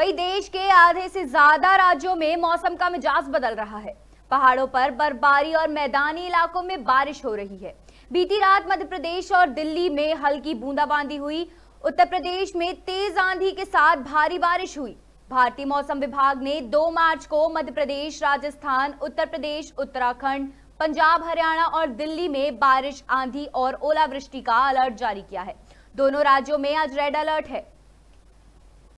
वही देश के आधे से ज्यादा राज्यों में मौसम का मिजाज बदल रहा है पहाड़ों पर बर्फबारी और मैदानी इलाकों में बारिश हो रही है बीती रात मध्य प्रदेश और दिल्ली में हल्की बूंदाबांदी हुई उत्तर प्रदेश में तेज आंधी के साथ भारी बारिश हुई भारतीय मौसम विभाग ने 2 मार्च को मध्य प्रदेश राजस्थान उत्तर प्रदेश उत्तराखंड पंजाब हरियाणा और दिल्ली में बारिश आंधी और ओलावृष्टि का अलर्ट जारी किया है दोनों राज्यों में आज रेड अलर्ट है